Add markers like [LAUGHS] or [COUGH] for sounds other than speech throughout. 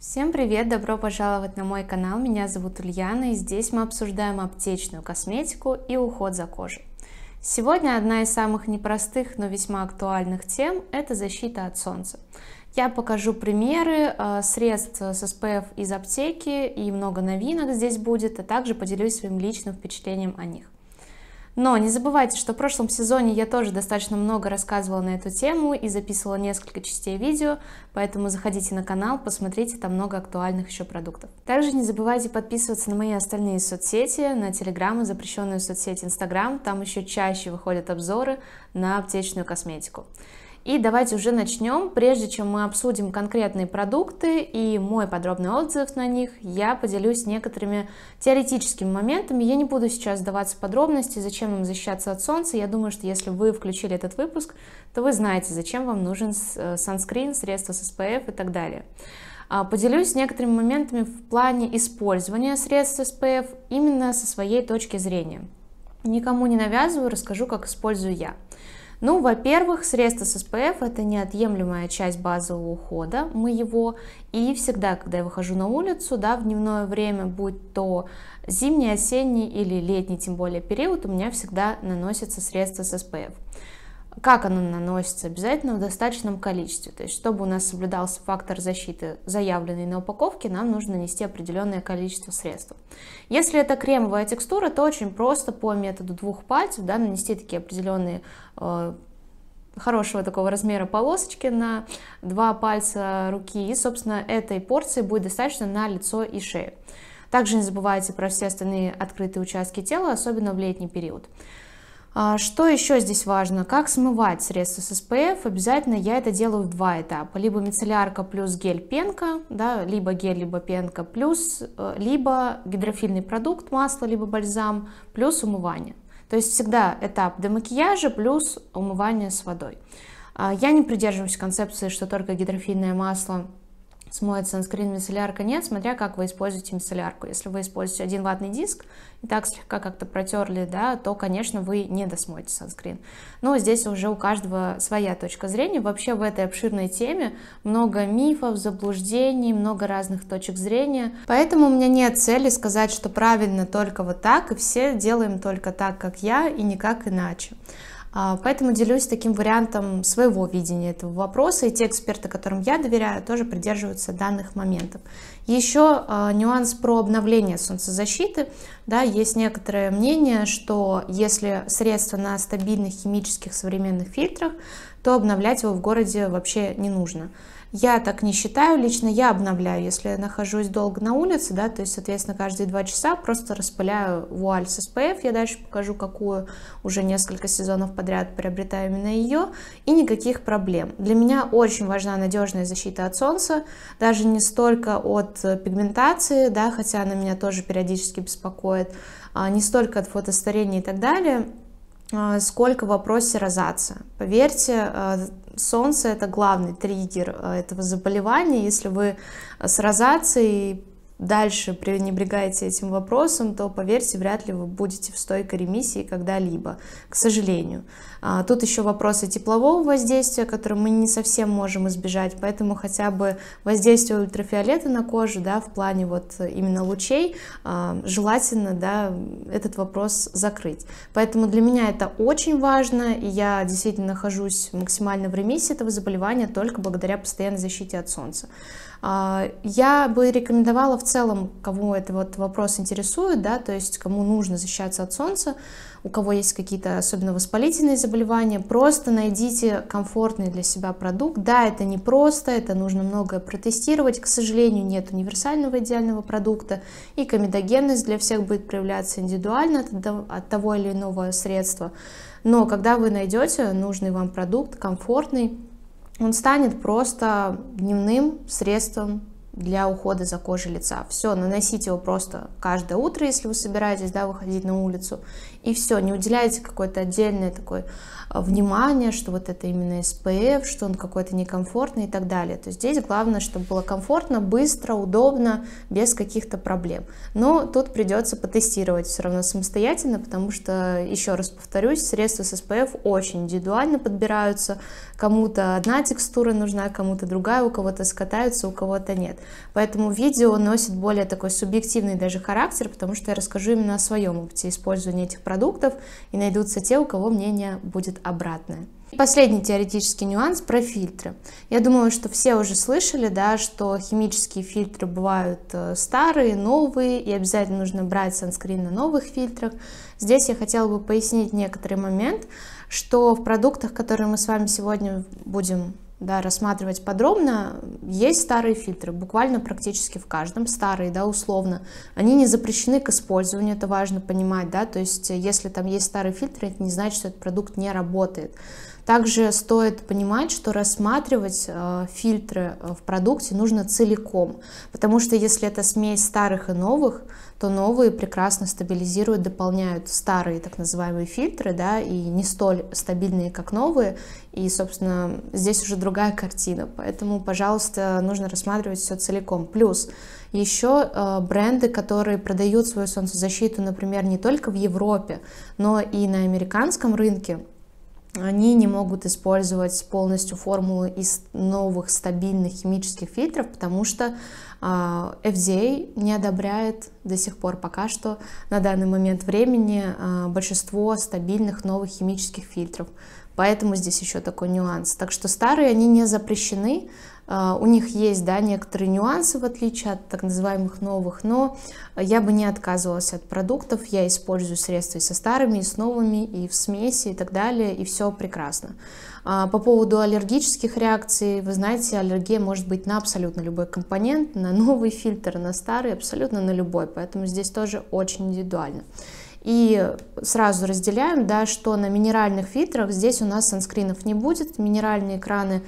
Всем привет! Добро пожаловать на мой канал. Меня зовут Ульяна, и здесь мы обсуждаем аптечную косметику и уход за кожей. Сегодня одна из самых непростых, но весьма актуальных тем – это защита от солнца. Я покажу примеры э, средств с SPF из аптеки и много новинок здесь будет, а также поделюсь своим личным впечатлением о них. Но не забывайте, что в прошлом сезоне я тоже достаточно много рассказывала на эту тему и записывала несколько частей видео, поэтому заходите на канал, посмотрите, там много актуальных еще продуктов. Также не забывайте подписываться на мои остальные соцсети, на Телеграм и запрещенную соцсеть Инстаграм, там еще чаще выходят обзоры на аптечную косметику. И давайте уже начнем. Прежде чем мы обсудим конкретные продукты и мой подробный отзыв на них, я поделюсь некоторыми теоретическими моментами. Я не буду сейчас сдаваться в подробности, зачем нам защищаться от солнца. Я думаю, что если вы включили этот выпуск, то вы знаете, зачем вам нужен э, санскрин, средства с SPF и так далее. А, поделюсь некоторыми моментами в плане использования средств SPF именно со своей точки зрения. Никому не навязываю, расскажу, как использую я. Ну, во-первых, средства с SPF это неотъемлемая часть базового ухода моего, и всегда, когда я выхожу на улицу, да, в дневное время, будь то зимний, осенний или летний, тем более период, у меня всегда наносятся средства с SPF как оно наносится, обязательно в достаточном количестве. То есть, чтобы у нас соблюдался фактор защиты, заявленный на упаковке, нам нужно нанести определенное количество средств. Если это кремовая текстура, то очень просто по методу двух пальцев да, нанести такие определенные э, хорошего такого размера полосочки на два пальца руки. И, собственно, этой порции будет достаточно на лицо и шею. Также не забывайте про все остальные открытые участки тела, особенно в летний период. А что еще здесь важно? Как смывать средства с SPF? Обязательно я это делаю в два этапа. Либо мицеллярка плюс гель пенка, да, либо гель, либо пенка, плюс э, либо гидрофильный продукт, масло, либо бальзам, плюс умывание. То есть всегда этап демакияжа плюс умывание с водой. А я не придерживаюсь концепции, что только гидрофильное масло – смоет санскрин мицеллярка нет, смотря как вы используете мицеллярку. Если вы используете один ватный диск и так слегка как-то протерли, да, то, конечно, вы не досмоете санскрин. Но здесь уже у каждого своя точка зрения. Вообще в этой обширной теме много мифов, заблуждений, много разных точек зрения. Поэтому у меня нет цели сказать, что правильно только вот так, и все делаем только так, как я, и никак иначе. А, поэтому делюсь таким вариантом своего видения этого вопроса, и те эксперты, которым я доверяю, тоже придерживаются данных моментов. Еще а, нюанс про обновление солнцезащиты. Да, есть некоторое мнение, что если средство на стабильных химических современных фильтрах, то обновлять его в городе вообще не нужно. Я так не считаю, лично я обновляю, если я нахожусь долго на улице, да, то есть, соответственно, каждые два часа просто распыляю вуаль с SPF, я дальше покажу, какую уже несколько сезонов подряд приобретаю именно ее, и никаких проблем. Для меня очень важна надежная защита от солнца, даже не столько от пигментации, да, хотя она меня тоже периодически беспокоит, а, не столько от фотостарения и так далее, а, сколько в вопросе розация. Поверьте, а, солнце это главный триггер э, этого заболевания. Если вы э, с розацией дальше пренебрегаете этим вопросом, то, поверьте, вряд ли вы будете в стойкой ремиссии когда-либо, к сожалению. А, тут еще вопросы теплового воздействия, которые мы не совсем можем избежать, поэтому хотя бы воздействие ультрафиолета на кожу, да, в плане вот именно лучей, а, желательно, да, этот вопрос закрыть. Поэтому для меня это очень важно, и я действительно нахожусь максимально в ремиссии этого заболевания только благодаря постоянной защите от солнца. А, я бы рекомендовала в целом, кому этот вот вопрос интересует, да, то есть кому нужно защищаться от солнца, у кого есть какие-то особенно воспалительные заболевания, просто найдите комфортный для себя продукт. Да, это не просто, это нужно многое протестировать. К сожалению, нет универсального идеального продукта, и комедогенность для всех будет проявляться индивидуально от того или иного средства. Но когда вы найдете нужный вам продукт, комфортный, он станет просто дневным средством для ухода за кожей лица. Все, наносите его просто каждое утро, если вы собираетесь да, выходить на улицу. И все, не уделяйте какой-то отдельной такой Э, внимание, что вот это именно SPF, что он какой-то некомфортный и так далее. То есть здесь главное, чтобы было комфортно, быстро, удобно, без каких-то проблем. Но тут придется потестировать все равно самостоятельно, потому что, еще раз повторюсь, средства с SPF очень индивидуально подбираются. Кому-то одна текстура нужна, кому-то другая, у кого-то скатаются, у кого-то нет. Поэтому видео носит более такой субъективный даже характер, потому что я расскажу именно о своем опыте использования этих продуктов, и найдутся те, у кого мнение будет обратное. Последний теоретический нюанс про фильтры. Я думаю, что все уже слышали, да, что химические фильтры бывают э, старые, новые, и обязательно нужно брать санскрин на новых фильтрах. Здесь я хотела бы пояснить некоторый момент, что в продуктах, которые мы с вами сегодня будем да, рассматривать подробно, есть старые фильтры, буквально практически в каждом, старые, да, условно, они не запрещены к использованию, это важно понимать, да, то есть э, если там есть старые фильтры, это не значит, что этот продукт не работает, также стоит понимать, что рассматривать э, фильтры э, в продукте нужно целиком, потому что если это смесь старых и новых, то новые прекрасно стабилизируют, дополняют старые так называемые фильтры, да, и не столь стабильные, как новые, и, собственно, здесь уже другая картина, поэтому, пожалуйста, нужно рассматривать все целиком. Плюс еще э, бренды, которые продают свою солнцезащиту, например, не только в Европе, но и на американском рынке, они не могут использовать полностью формулы из новых стабильных химических фильтров, потому что а, FDA не одобряет до сих пор пока что на данный момент времени а, большинство стабильных новых химических фильтров. Поэтому здесь еще такой нюанс. Так что старые, они не запрещены, а, у них есть да, некоторые нюансы, в отличие от так называемых новых, но я бы не отказывалась от продуктов. Я использую средства и со старыми, и с новыми, и в смеси, и так далее, и все прекрасно. А, по поводу аллергических реакций, вы знаете, аллергия может быть на абсолютно любой компонент, на новый фильтр, на старый, абсолютно на любой, поэтому здесь тоже очень индивидуально. И сразу разделяем, да, что на минеральных фильтрах здесь у нас санскринов не будет, минеральные экраны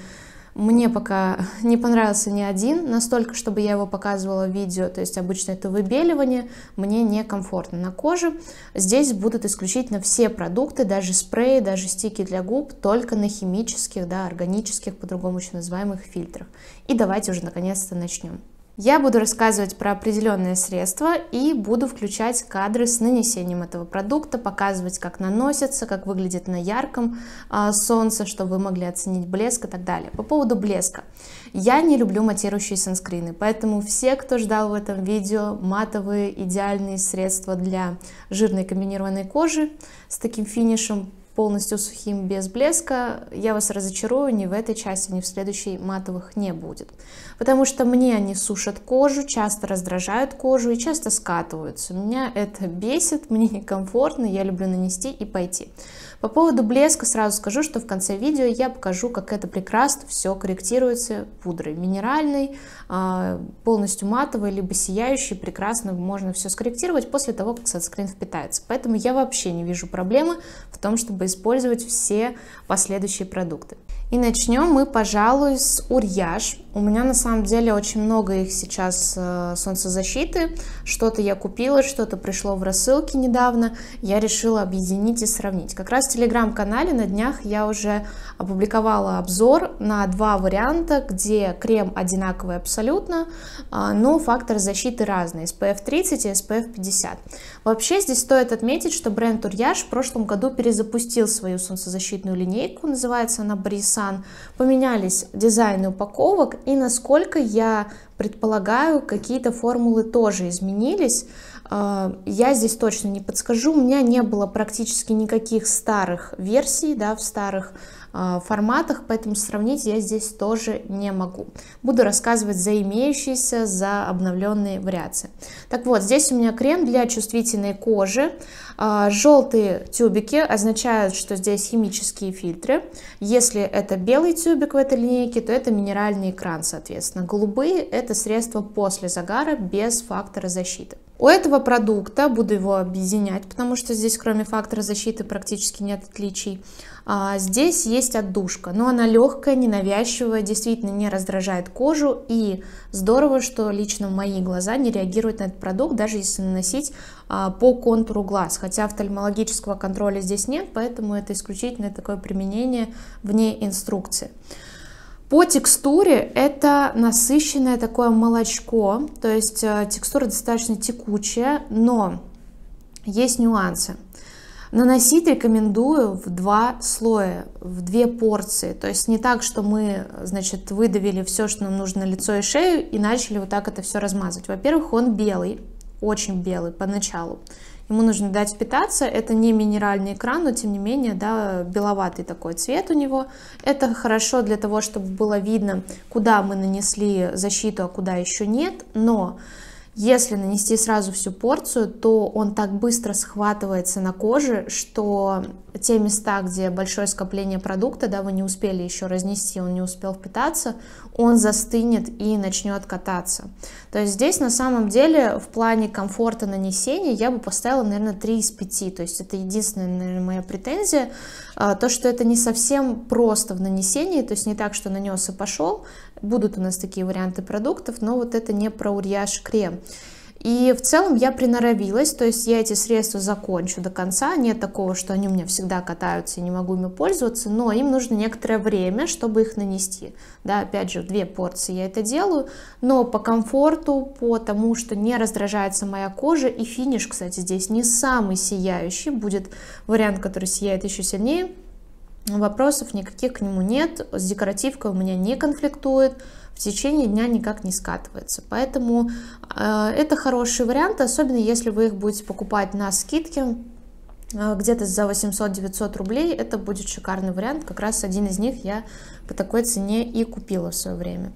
мне пока [LAUGHS] не понравился ни один, настолько, чтобы я его показывала в видео, то есть обычно это выбеливание, мне некомфортно на коже. Здесь будут исключительно все продукты, даже спреи, даже стики для губ, только на химических, да, органических, по-другому еще называемых фильтрах. И давайте уже наконец-то начнем. Я буду рассказывать про определенные средства и буду включать кадры с нанесением этого продукта, показывать, как наносится, как выглядит на ярком а, солнце, чтобы вы могли оценить блеск и так далее. По поводу блеска. Я не люблю матирующие санскрины, поэтому все, кто ждал в этом видео матовые идеальные средства для жирной комбинированной кожи с таким финишем, полностью сухим без блеска, я вас разочарую, ни в этой части, ни в следующей матовых не будет потому что мне они сушат кожу, часто раздражают кожу и часто скатываются. Меня это бесит, [LAUGHS] мне некомфортно, я люблю нанести и пойти. По поводу блеска сразу скажу, что в конце видео я покажу, как это прекрасно все корректируется пудрой минеральной, а, полностью матовой, либо сияющей, прекрасно можно все скорректировать после того, как санскрин впитается. Поэтому я вообще не вижу проблемы в том, чтобы использовать все последующие продукты. И начнем мы, пожалуй, с Урьяж. У меня на самом деле очень много их сейчас э, солнцезащиты. Что-то я купила, что-то пришло в рассылке недавно. Я решила объединить и сравнить. Как раз в телеграм-канале на днях я уже опубликовала обзор на два варианта, где крем одинаковый абсолютно, э, но фактор защиты разный. SPF 30 и SPF 50. Вообще здесь стоит отметить, что бренд Урьяж в прошлом году перезапустил свою солнцезащитную линейку. Называется она Брисан. Поменялись дизайны упаковок и насколько я предполагаю, какие-то формулы тоже изменились, Э, я здесь точно не подскажу, у меня не было практически никаких старых версий, да, в старых э, форматах, поэтому сравнить я здесь тоже не могу. Буду рассказывать за имеющиеся, за обновленные вариации. Так вот, здесь у меня крем для чувствительной кожи. Э, желтые тюбики означают, что здесь химические фильтры. Если это белый тюбик в этой линейке, то это минеральный экран, соответственно. Голубые – это средство после загара без фактора защиты. У этого продукта, буду его объединять, потому что здесь кроме фактора защиты практически нет отличий, а, здесь есть отдушка, но она легкая, ненавязчивая, действительно не раздражает кожу и здорово, что лично мои глаза не реагируют на этот продукт, даже если наносить а, по контуру глаз, хотя офтальмологического контроля здесь нет, поэтому это исключительно такое применение вне инструкции. По текстуре это насыщенное такое молочко, то есть э, текстура достаточно текучая, но есть нюансы. Наносить рекомендую в два слоя, в две порции. То есть не так, что мы, значит, выдавили все, что нам нужно на лицо и шею, и начали вот так это все размазывать. Во-первых, он белый, очень белый поначалу ему нужно дать впитаться, это не минеральный экран, но тем не менее, да, беловатый такой цвет у него, это хорошо для того, чтобы было видно, куда мы нанесли защиту, а куда еще нет, но если нанести сразу всю порцию, то он так быстро схватывается на коже, что те места, где большое скопление продукта, да, вы не успели еще разнести, он не успел впитаться, он застынет и начнет кататься. То есть здесь на самом деле в плане комфорта нанесения я бы поставила, наверное, 3 из 5. То есть это единственная, наверное, моя претензия. А, то, что это не совсем просто в нанесении, то есть не так, что нанес и пошел, будут у нас такие варианты продуктов, но вот это не про урьяж крем. И в целом я приноровилась, то есть я эти средства закончу до конца, нет такого, что они у меня всегда катаются и не могу ими пользоваться, но им нужно некоторое время, чтобы их нанести. Да, опять же, две порции я это делаю, но по комфорту, по тому, что не раздражается моя кожа, и финиш, кстати, здесь не самый сияющий, будет вариант, который сияет еще сильнее, вопросов никаких к нему нет, с декоративкой у меня не конфликтует, в течение дня никак не скатывается. Поэтому э, это хороший вариант, особенно если вы их будете покупать на скидке, э, где-то за 800-900 рублей, это будет шикарный вариант, как раз один из них я по такой цене и купила в свое время.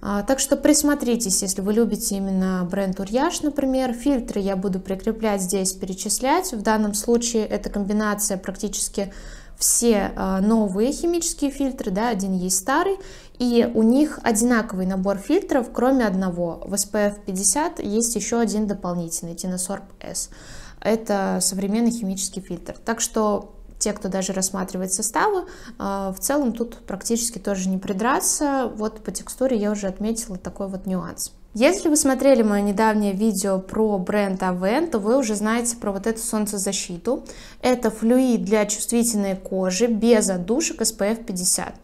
А, так что присмотритесь, если вы любите именно бренд Урьяш, например, фильтры я буду прикреплять здесь, перечислять. В данном случае это комбинация практически все э, новые химические фильтры, да, один есть старый, и у них одинаковый набор фильтров, кроме одного. В SPF 50 есть еще один дополнительный, Tinosorb S. Это современный химический фильтр. Так что те, кто даже рассматривает составы, а, в целом тут практически тоже не придраться. Вот по текстуре я уже отметила такой вот нюанс. Если вы смотрели мое недавнее видео про бренд Avent, а то вы уже знаете про вот эту солнцезащиту. Это флюид для чувствительной кожи без отдушек SPF 50.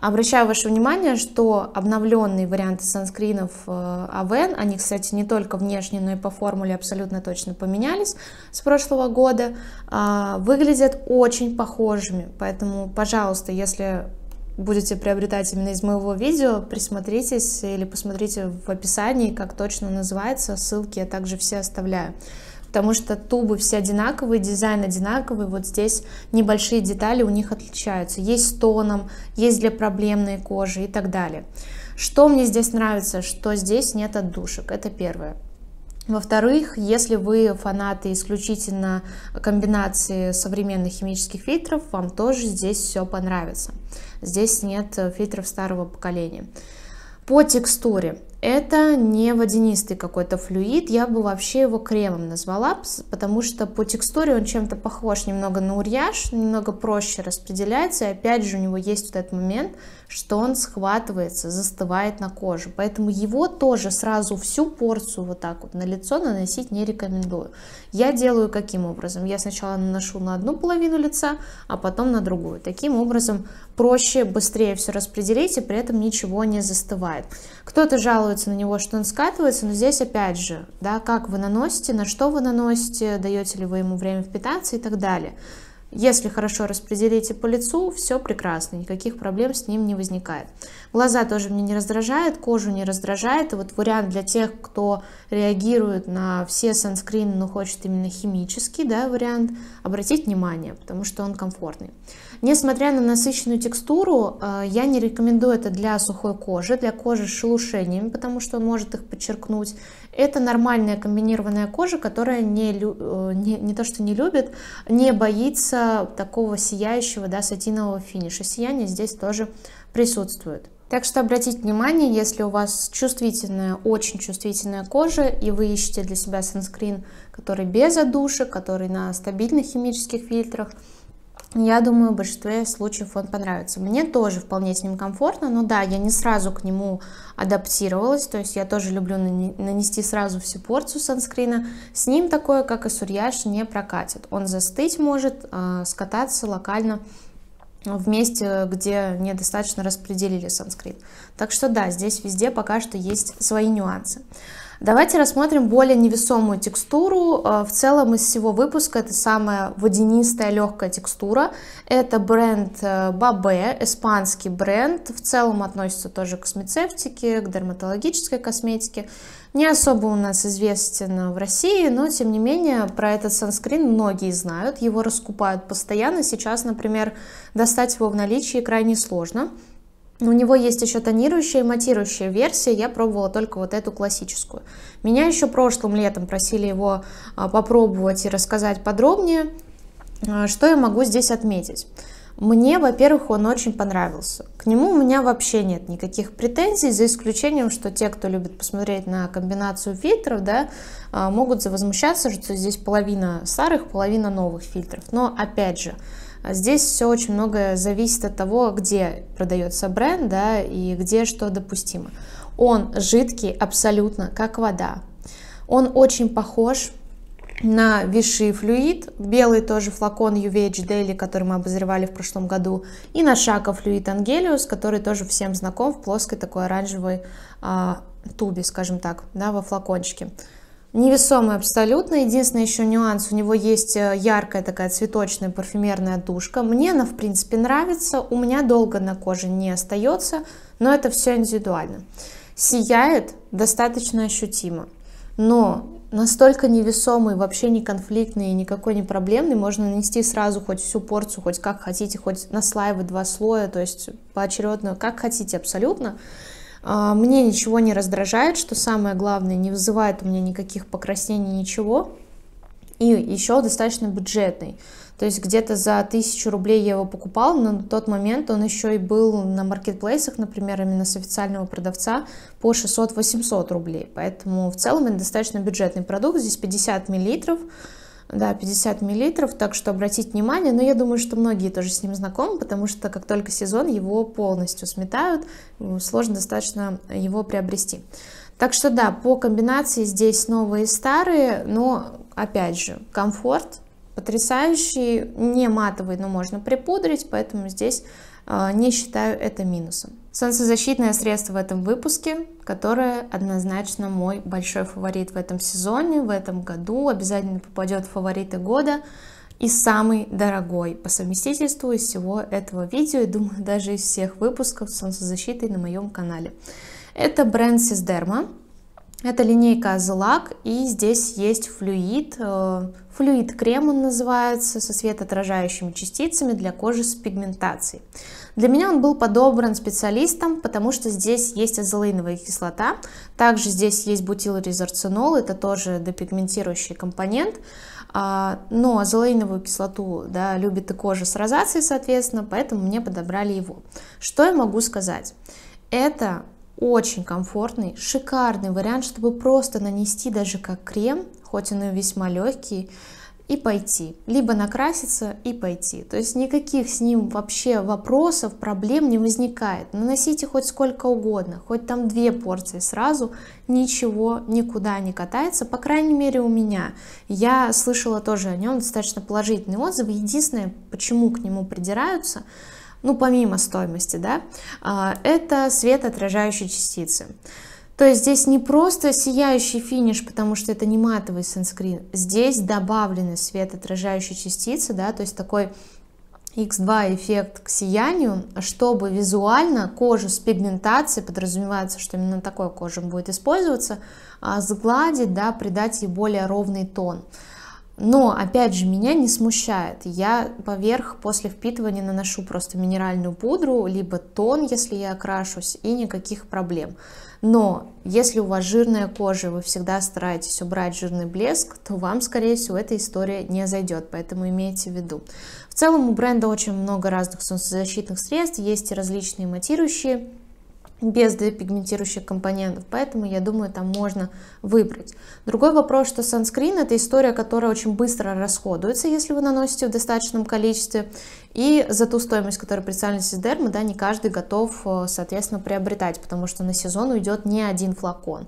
Обращаю ваше внимание, что обновленные варианты санскринов э, Авен, они, кстати, не только внешне, но и по формуле абсолютно точно поменялись с прошлого года, а, выглядят очень похожими. Поэтому, пожалуйста, если будете приобретать именно из моего видео, присмотритесь или посмотрите в описании, как точно называется, ссылки я также все оставляю потому что тубы все одинаковые, дизайн одинаковый, вот здесь небольшие детали у них отличаются. Есть с тоном, есть для проблемной кожи и так далее. Что мне здесь нравится, что здесь нет отдушек, это первое. Во-вторых, если вы фанаты исключительно комбинации современных химических фильтров, вам тоже здесь все понравится. Здесь нет э, фильтров старого поколения. По текстуре. Это не водянистый какой-то флюид, я бы вообще его кремом назвала, потому что по текстуре он чем-то похож немного на урьяж, немного проще распределяется, и опять же у него есть вот этот момент, что он схватывается, застывает на коже. Поэтому его тоже сразу всю порцию вот так вот на лицо наносить не рекомендую. Я делаю каким образом? Я сначала наношу на одну половину лица, а потом на другую. Таким образом проще, быстрее все распределить, и при этом ничего не застывает. Кто-то жалуется на него, что он скатывается, но здесь опять же, да, как вы наносите, на что вы наносите, даете ли вы ему время впитаться и так далее. Если хорошо распределите по лицу, все прекрасно, никаких проблем с ним не возникает. Глаза тоже мне не раздражает, кожу не раздражает. И вот вариант для тех, кто реагирует на все санскрины, но хочет именно химический да, вариант, обратить внимание, потому что он комфортный. Несмотря на насыщенную текстуру, э, я не рекомендую это для сухой кожи, для кожи с шелушениями, потому что он может их подчеркнуть. Это нормальная комбинированная кожа, которая не, э, не, не то что не любит, не боится такого сияющего да, сатинового финиша. Сияние здесь тоже присутствует. Так что обратите внимание, если у вас чувствительная, очень чувствительная кожа, и вы ищете для себя санскрин, который без одушек, который на стабильных химических фильтрах, я думаю, в большинстве случаев он понравится. Мне тоже вполне с ним комфортно, но да, я не сразу к нему адаптировалась, то есть я тоже люблю нанести сразу всю порцию санскрина. С ним такое, как и сурьяж, не прокатит. Он застыть может, а, скататься локально в месте, где недостаточно распределили санскрин. Так что да, здесь везде пока что есть свои нюансы. Давайте рассмотрим более невесомую текстуру. Э, в целом из всего выпуска это самая водянистая легкая текстура. Это бренд э, Бабе, испанский бренд. В целом относится тоже к космецевтике, к дерматологической косметике. Не особо у нас известен в России, но тем не менее про этот санскрин многие знают. Его раскупают постоянно. Сейчас, например, достать его в наличии крайне сложно. У него есть еще тонирующая и матирующая версия, я пробовала только вот эту классическую. Меня еще прошлым летом просили его а, попробовать и рассказать подробнее, а, что я могу здесь отметить. Мне, во-первых, он очень понравился. К нему у меня вообще нет никаких претензий, за исключением, что те, кто любит посмотреть на комбинацию фильтров, да, а, могут завозмущаться, что здесь половина старых, половина новых фильтров. Но, опять же, а здесь все очень многое зависит от того, где продается бренд, да, и где что допустимо. Он жидкий абсолютно, как вода. Он очень похож на Виши флюид, белый тоже флакон UVH Daily, который мы обозревали в прошлом году, и на Шака флюид Ангелиус, который тоже всем знаком в плоской такой оранжевой а, тубе, скажем так, да, во флакончике. Невесомый абсолютно. Единственный еще нюанс, у него есть э, яркая такая цветочная парфюмерная душка. Мне она, в принципе, нравится. У меня долго на коже не остается, но это все индивидуально. Сияет достаточно ощутимо, но настолько невесомый, вообще не конфликтный, никакой не проблемный, можно нанести сразу хоть всю порцию, хоть как хотите, хоть наслаивать два слоя, то есть поочередно, как хотите абсолютно. А, мне ничего не раздражает, что самое главное, не вызывает у меня никаких покраснений, ничего. И еще достаточно бюджетный. То есть где-то за 1000 рублей я его покупал, но на тот момент он еще и был на маркетплейсах, например, именно с официального продавца по 600-800 рублей. Поэтому в целом это достаточно бюджетный продукт. Здесь 50 миллилитров да, 50 миллилитров, так что обратить внимание, но я думаю, что многие тоже с ним знакомы, потому что как только сезон, его полностью сметают, ну, сложно достаточно его приобрести. Так что да, по комбинации здесь новые и старые, но опять же, комфорт потрясающий, не матовый, но можно припудрить, поэтому здесь а, не считаю это минусом. Солнцезащитное средство в этом выпуске, которое однозначно мой большой фаворит в этом сезоне, в этом году, обязательно попадет в фавориты года и самый дорогой по совместительству из всего этого видео и, думаю, [LAUGHS] даже из всех выпусков солнцезащиты на моем канале. Это бренд Сисдерма. Это линейка Злак, и здесь есть флюид. Э, флюид крем он называется, со светоотражающими частицами для кожи с пигментацией. Для меня он был подобран специалистом, потому что здесь есть азолаиновая кислота, также здесь есть бутилорезорцинол, это тоже депигментирующий компонент, а, но азолаиновую кислоту да, любит и кожа с розацией, соответственно, поэтому мне подобрали его. Что я могу сказать? Это очень комфортный, шикарный вариант, чтобы просто нанести даже как крем, хоть он и весьма легкий, и пойти. Либо накраситься и пойти. То есть никаких с ним вообще вопросов, проблем не возникает. Наносите хоть сколько угодно, хоть там две порции сразу, ничего никуда не катается, по крайней мере у меня. Я слышала тоже о нем достаточно положительные отзывы. Единственное, почему к нему придираются – ну помимо стоимости, да, а, это свет светоотражающие частицы. То есть здесь не просто сияющий финиш, потому что это не матовый санскрин, здесь добавлены свет светоотражающие частицы, да, то есть такой X2 эффект к сиянию, чтобы визуально кожу с пигментацией, подразумевается, что именно такой кожа будет использоваться, а, сгладить, да, придать ей более ровный тон. Но, опять же, меня не смущает. Я поверх после впитывания наношу просто минеральную пудру, либо тон, если я окрашусь, и никаких проблем. Но если у вас жирная кожа, вы всегда стараетесь убрать жирный блеск, то вам, скорее всего, эта история не зайдет, поэтому имейте в виду. В целом у бренда очень много разных солнцезащитных средств, есть и различные матирующие, без депигментирующих компонентов, поэтому я думаю, там можно выбрать. Другой вопрос, что санскрин это история, которая очень быстро расходуется, если вы наносите в достаточном количестве, и за ту стоимость, которая представлена сисдерма, да, не каждый готов, э, соответственно, приобретать, потому что на сезон уйдет не один флакон.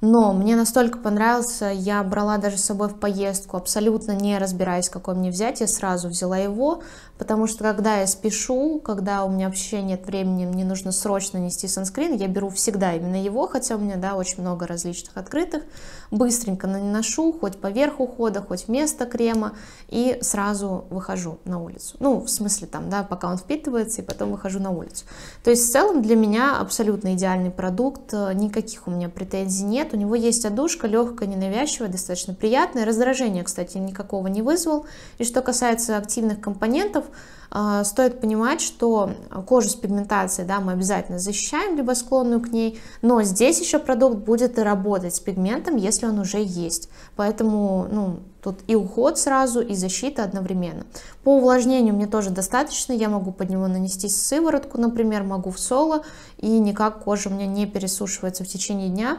Но мне настолько понравился, я брала даже с собой в поездку, абсолютно не разбираясь, какой мне взять, я сразу взяла его, потому что когда я спешу, когда у меня вообще нет времени, мне нужно срочно нести санскрин, я беру всегда именно его, хотя у меня, да, очень много различных открытых, быстренько наношу, хоть поверх ухода, хоть вместо крема, и сразу выхожу на улицу. Ну, в смысле смысле, там, да, пока он впитывается, и потом выхожу на улицу. То есть в целом для меня абсолютно идеальный продукт, э, никаких у меня претензий нет. У него есть одушка, легкая, ненавязчивая, достаточно приятная. Раздражение, кстати, никакого не вызвал. И что касается активных компонентов, а, стоит понимать, что кожу с пигментацией да, мы обязательно защищаем, либо склонную к ней, но здесь еще продукт будет и работать с пигментом, если он уже есть. Поэтому ну, тут и уход сразу, и защита одновременно. По увлажнению мне тоже достаточно, я могу под него нанести сыворотку, например, могу в соло, и никак кожа у меня не пересушивается в течение дня,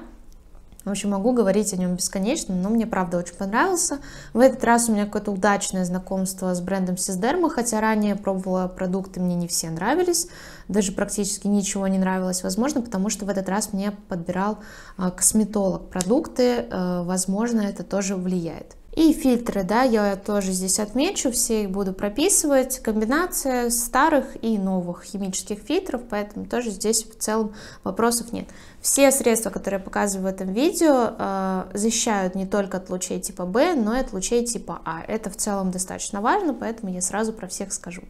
в общем, могу говорить о нем бесконечно, но мне правда очень понравился. В этот раз у меня какое-то удачное знакомство с брендом Сиздерма, хотя ранее пробовала продукты, мне не все нравились, даже практически ничего не нравилось, возможно, потому что в этот раз мне подбирал а, косметолог продукты, э, возможно, это тоже влияет. И фильтры, да, я тоже здесь отмечу, все их буду прописывать. Комбинация старых и новых химических фильтров, поэтому тоже здесь в целом вопросов нет. Все средства, которые я показываю в этом видео, э, защищают не только от лучей типа B, но и от лучей типа А. Это в целом достаточно важно, поэтому я сразу про всех скажу.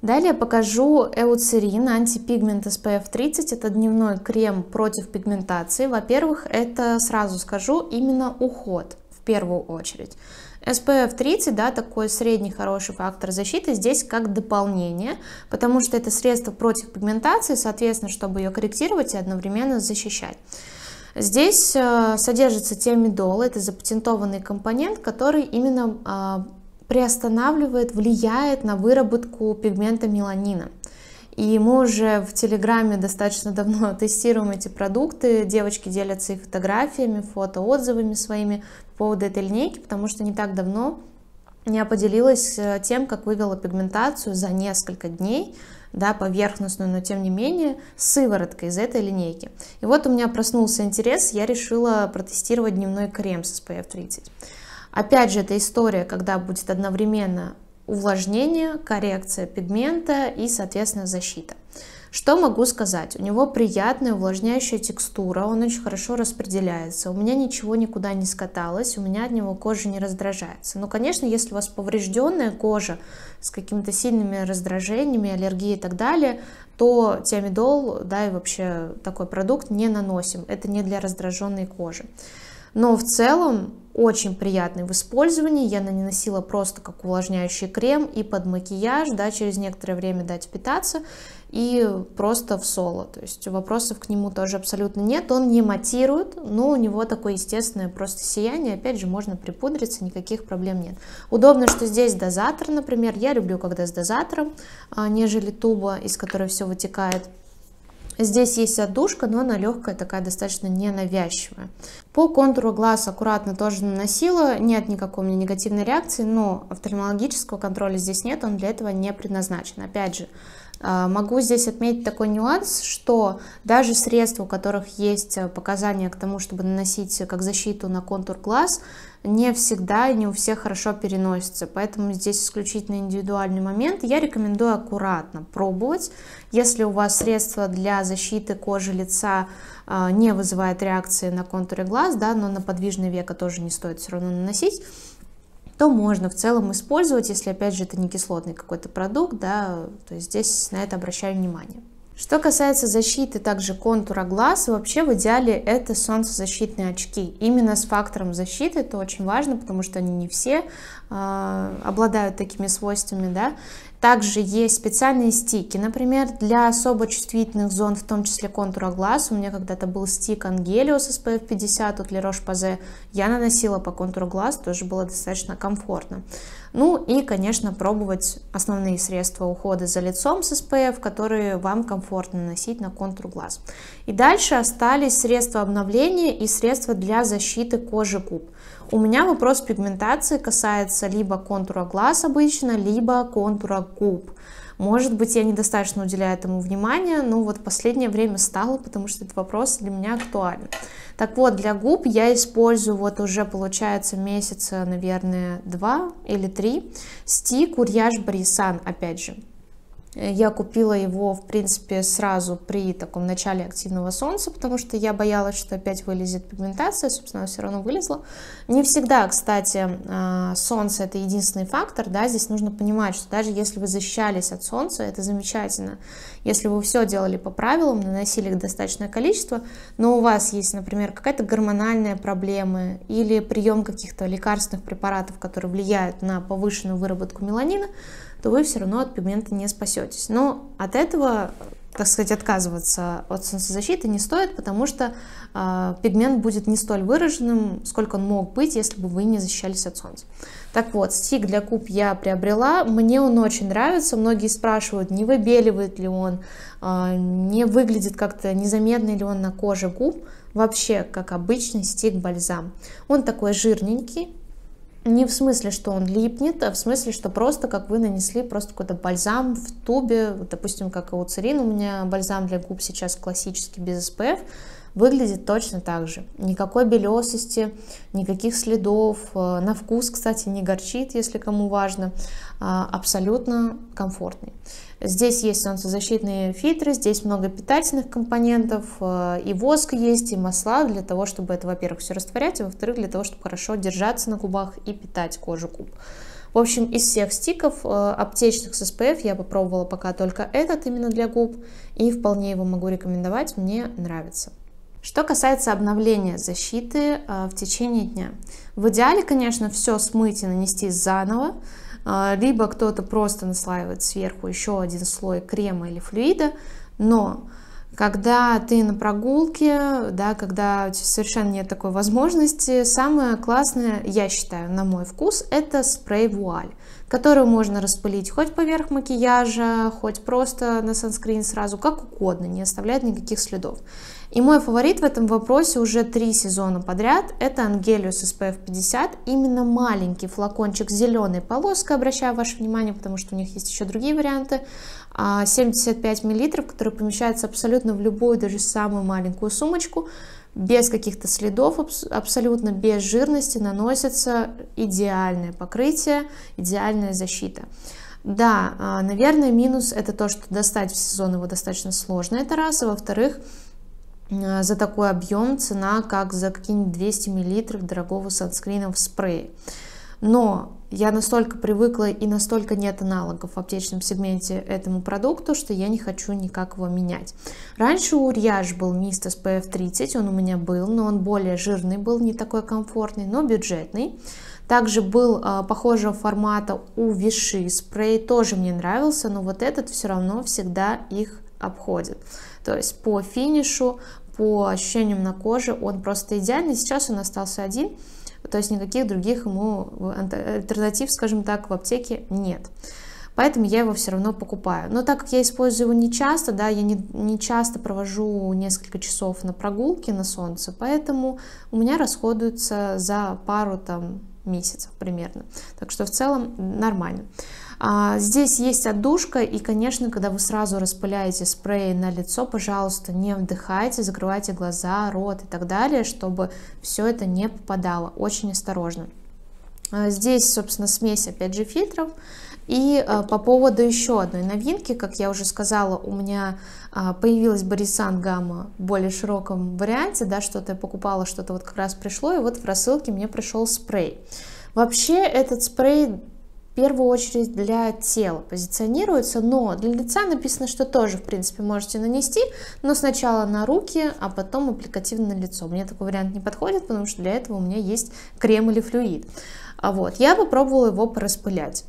Далее покажу эуцерин, антипигмент SPF 30, это дневной крем против пигментации. Во-первых, это сразу скажу, именно уход первую очередь. SPF 30, да, такой средний хороший фактор защиты здесь как дополнение, потому что это средство против пигментации, соответственно, чтобы ее корректировать и одновременно защищать. Здесь э, содержится темидол, это запатентованный компонент, который именно а, приостанавливает, влияет на выработку пигмента меланина. И мы уже в Телеграме достаточно давно [LAUGHS] тестируем эти продукты. Девочки делятся и фотографиями, фото отзывами своими по поводу этой линейки, потому что не так давно я поделилась э, тем, как вывела пигментацию за несколько дней, да, поверхностную, но тем не менее, сывороткой из этой линейки. И вот у меня проснулся интерес, я решила протестировать дневной крем с SPF 30. Опять же, эта история, когда будет одновременно увлажнение, коррекция пигмента и, соответственно, защита. Что могу сказать? У него приятная увлажняющая текстура, он очень хорошо распределяется, у меня ничего никуда не скаталось, у меня от него кожа не раздражается. Но, конечно, если у вас поврежденная кожа с какими-то сильными раздражениями, аллергией и так далее, то тиамидол, да, и вообще такой продукт не наносим, это не для раздраженной кожи. Но в целом очень приятный в использовании. Я наносила просто как увлажняющий крем и под макияж, да, через некоторое время дать питаться и просто в соло. То есть вопросов к нему тоже абсолютно нет. Он не матирует, но у него такое естественное просто сияние. Опять же, можно припудриться, никаких проблем нет. Удобно, что здесь дозатор, например. Я люблю, когда с дозатором, а, нежели туба, из которой все вытекает. Здесь есть отдушка, но она легкая, такая достаточно ненавязчивая. По контуру глаз аккуратно тоже наносила, нет никакой у меня негативной реакции, но офтальмологического контроля здесь нет, он для этого не предназначен. Опять же, а, могу здесь отметить такой нюанс, что даже средства, у которых есть э, показания к тому, чтобы наносить э, как защиту на контур глаз, не всегда и не у всех хорошо переносится. Поэтому здесь исключительно индивидуальный момент. Я рекомендую аккуратно пробовать. Если у вас средство для защиты кожи лица а, не вызывает реакции на контуре глаз, да, но на подвижное веко тоже не стоит все равно наносить, то можно в целом использовать, если опять же это не кислотный какой-то продукт, да, то есть здесь на это обращаю внимание. Что касается защиты также контура глаз, вообще в идеале это солнцезащитные очки. Именно с фактором защиты это очень важно, потому что они не все э, обладают такими свойствами. Да? Также есть специальные стики, например, для особо чувствительных зон, в том числе контура глаз. У меня когда-то был стик Ангелиус SPF 50 от Лерош Пазе. Я наносила по контуру глаз, тоже было достаточно комфортно. Ну и, конечно, пробовать основные средства ухода за лицом с SPF, которые вам комфортно наносить на контур глаз. И дальше остались средства обновления и средства для защиты кожи губ. У меня вопрос пигментации касается либо контура глаз обычно, либо контура губ. Может быть, я недостаточно уделяю этому внимания, но вот последнее время стало, потому что этот вопрос для меня актуален. Так вот, для губ я использую вот уже, получается, месяца, наверное, два или три стик Uriage Brissan, опять же. Я купила его, в принципе, сразу при таком начале активного солнца, потому что я боялась, что опять вылезет пигментация, собственно, все равно вылезла. Не всегда, кстати, а, солнце это единственный фактор, да, здесь нужно понимать, что даже если вы защищались от солнца, это замечательно. Если вы все делали по правилам, наносили их достаточное количество, но у вас есть, например, какая-то гормональная проблема или прием каких-то лекарственных препаратов, которые влияют на повышенную выработку меланина, то вы все равно от пигмента не спасетесь. Но от этого так сказать, отказываться от солнцезащиты не стоит, потому что э, пигмент будет не столь выраженным, сколько он мог быть, если бы вы не защищались от солнца. Так вот, стик для куб я приобрела, мне он очень нравится, многие спрашивают, не выбеливает ли он, э, не выглядит как-то, незаметно ли он на коже губ, вообще, как обычный стик-бальзам. Он такой жирненький, не в смысле, что он липнет, а в смысле, что просто как вы нанесли просто какой-то бальзам в тубе, вот, допустим, как и у Церин, у меня бальзам для губ сейчас классический без SPF, выглядит точно так же. Никакой белесости, никаких следов. Э, на вкус, кстати, не горчит, если кому важно. А, абсолютно комфортный. Здесь есть солнцезащитные фильтры, здесь много питательных компонентов, э, и воск есть, и масла для того, чтобы это, во-первых, все растворять, а во-вторых, для того, чтобы хорошо держаться на губах и питать кожу губ. В общем, из всех стиков э, аптечных с SPF я попробовала пока только этот именно для губ, и вполне его могу рекомендовать, мне нравится. Что касается обновления защиты э, в течение дня. В идеале, конечно, все смыть и нанести заново, э, либо кто-то просто наслаивает сверху еще один слой крема или флюида, но когда ты на прогулке, да, когда совершенно нет такой возможности, самое классное, я считаю, на мой вкус, это спрей-вуаль которую можно распылить хоть поверх макияжа, хоть просто на санскрин сразу, как угодно, не оставляет никаких следов. И мой фаворит в этом вопросе уже три сезона подряд – это Ангелиус SPF 50, именно маленький флакончик с зеленой полоской, обращаю ваше внимание, потому что у них есть еще другие варианты, 75 а, мл, который помещается абсолютно в любую, даже самую маленькую сумочку – без каких-то следов, абсолютно без жирности наносится идеальное покрытие, идеальная защита. Да, а, наверное, минус это то, что достать в сезон его достаточно сложно, это раз, а во-вторых, а, за такой объем цена, как за какие-нибудь 200 мл дорогого санскрина в спрее. Но я настолько привыкла и настолько нет аналогов в аптечном сегменте этому продукту, что я не хочу никак его менять. Раньше у Урьяж был мист SPF 30, он у меня был, но он более жирный был, не такой комфортный, но бюджетный. Также был э, похожего формата у Виши спрей, тоже мне нравился, но вот этот все равно всегда их обходит. То есть по финишу, по ощущениям на коже он просто идеальный. Сейчас он остался один, то есть никаких других ему э, альтернатив, скажем так, в аптеке нет. Поэтому я его все равно покупаю. Но так как я использую его не часто, да, я не, не часто провожу несколько часов на прогулке на солнце, поэтому у меня расходуется за пару там месяцев примерно. Так что в целом нормально. А, здесь есть отдушка, и, конечно, когда вы сразу распыляете спрей на лицо, пожалуйста, не вдыхайте, закрывайте глаза, рот и так далее, чтобы все это не попадало. Очень осторожно. А, здесь, собственно, смесь, опять же, фильтров. И а, по поводу еще одной новинки, как я уже сказала, у меня появилась Борисан гамма в более широком варианте, да, что-то я покупала, что-то вот как раз пришло, и вот в рассылке мне пришел спрей. Вообще этот спрей первую очередь для тела позиционируется, но для лица написано, что тоже, в принципе, можете нанести, но сначала на руки, а потом аппликативно на лицо. Мне такой вариант не подходит, потому что для этого у меня есть крем или флюид. А вот, я попробовала его пораспылять.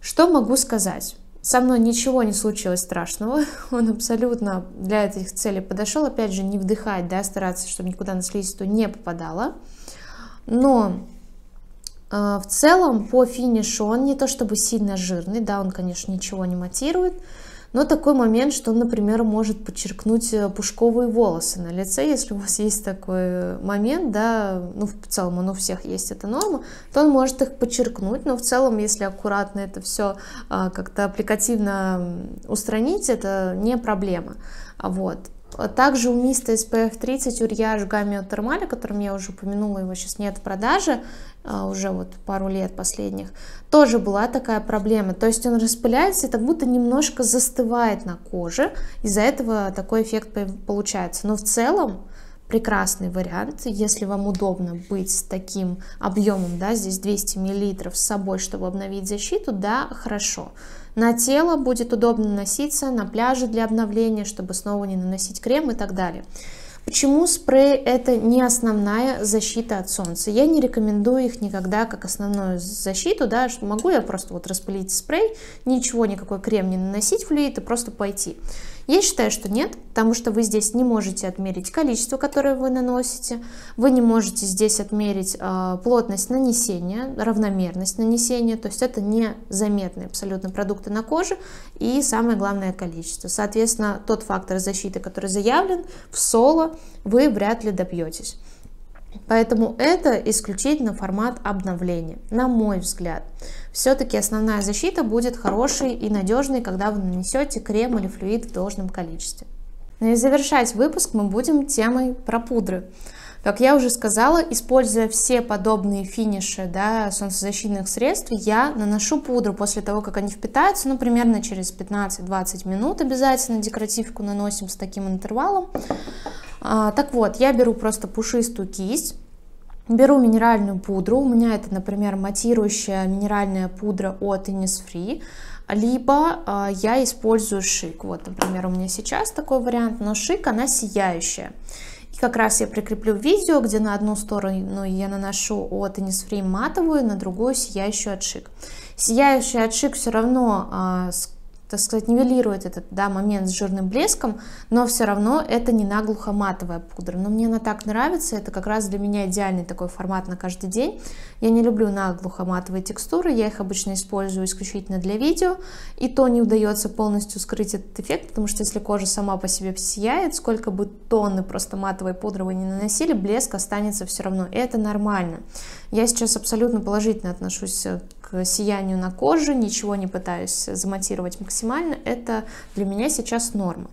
Что могу сказать? Со мной ничего не случилось страшного, [LAUGHS] он абсолютно для этих целей подошел, опять же, не вдыхать, да, стараться, чтобы никуда на слизистую не попадало, но а, в целом по финишу он не то чтобы сильно жирный, да, он, конечно, ничего не матирует, но такой момент, что он, например, может подчеркнуть э, пушковые волосы на лице, если у вас есть такой момент, да, ну, в целом он у всех есть эта норма, то он может их подчеркнуть, но в целом, если аккуратно это все а, как-то аппликативно устранить, это не проблема, вот. Также у Миста SPF 30 Урьяж Гамиотермаль, о котором я уже упомянула, его сейчас нет в продаже, а, уже вот пару лет последних, тоже была такая проблема. То есть он распыляется и как будто немножко застывает на коже, из-за этого такой эффект получается. Но в целом прекрасный вариант, если вам удобно быть с таким объемом, да, здесь 200 мл с собой, чтобы обновить защиту, да, хорошо. На тело будет удобно наноситься, на пляже для обновления, чтобы снова не наносить крем и так далее. Почему спрей это не основная защита от солнца? Я не рекомендую их никогда как основную защиту, да, что могу я просто вот распылить спрей, ничего, никакой крем не наносить, флюид и просто пойти. Я считаю, что нет, потому что вы здесь не можете отмерить количество, которое вы наносите, вы не можете здесь отмерить э, плотность нанесения, равномерность нанесения, то есть это незаметные абсолютно продукты на коже и самое главное количество. Соответственно, тот фактор защиты, который заявлен в соло, вы вряд ли добьетесь. Поэтому это исключительно формат обновления, на мой взгляд все-таки основная защита будет хорошей и надежной, когда вы нанесете крем или флюид в должном количестве. Ну и завершать выпуск мы будем темой про пудры. Как я уже сказала, используя все подобные финиши да, солнцезащитных средств, я наношу пудру после того, как они впитаются, ну, примерно через 15-20 минут обязательно декоративку наносим с таким интервалом. А, так вот, я беру просто пушистую кисть, Беру минеральную пудру, у меня это, например, матирующая минеральная пудра от Innisfree, либо э, я использую шик. Вот, например, у меня сейчас такой вариант, но шик, она сияющая. И как раз я прикреплю видео, где на одну сторону я наношу от Innisfree матовую, на другую сияющую от шик. Сияющая от шик все равно э, так сказать, нивелирует этот да, момент с жирным блеском, но все равно это не наглухо матовая пудра. Но мне она так нравится, это как раз для меня идеальный такой формат на каждый день. Я не люблю наглухо матовые текстуры, я их обычно использую исключительно для видео, и то не удается полностью скрыть этот эффект, потому что если кожа сама по себе сияет, сколько бы тонны просто матовой пудры вы не наносили, блеск останется все равно. Это нормально. Я сейчас абсолютно положительно отношусь э, сиянию на коже, ничего не пытаюсь заматировать максимально, это для меня сейчас норма.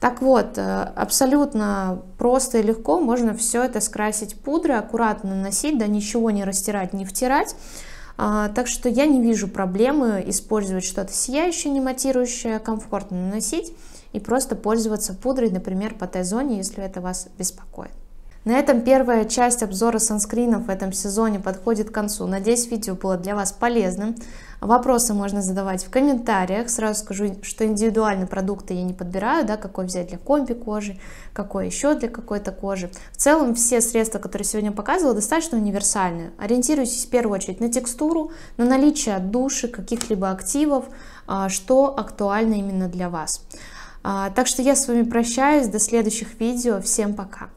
Так вот, э, абсолютно просто и легко можно все это скрасить пудрой, аккуратно наносить, да ничего не растирать, не втирать. А, так что я не вижу проблемы использовать что-то сияющее, не матирующее, комфортно наносить и просто пользоваться пудрой, например, по той зоне если это вас беспокоит. На этом первая часть обзора санскринов в этом сезоне подходит к концу. Надеюсь, видео было для вас полезным. Вопросы можно задавать в комментариях. Сразу скажу, что индивидуальные продукты я не подбираю, да, какой взять для компи кожи, какой еще для какой-то кожи. В целом все средства, которые сегодня показывала, достаточно универсальные. Ориентируйтесь в первую очередь на текстуру, на наличие души, каких-либо активов, а, что актуально именно для вас. А, так что я с вами прощаюсь, до следующих видео, всем пока!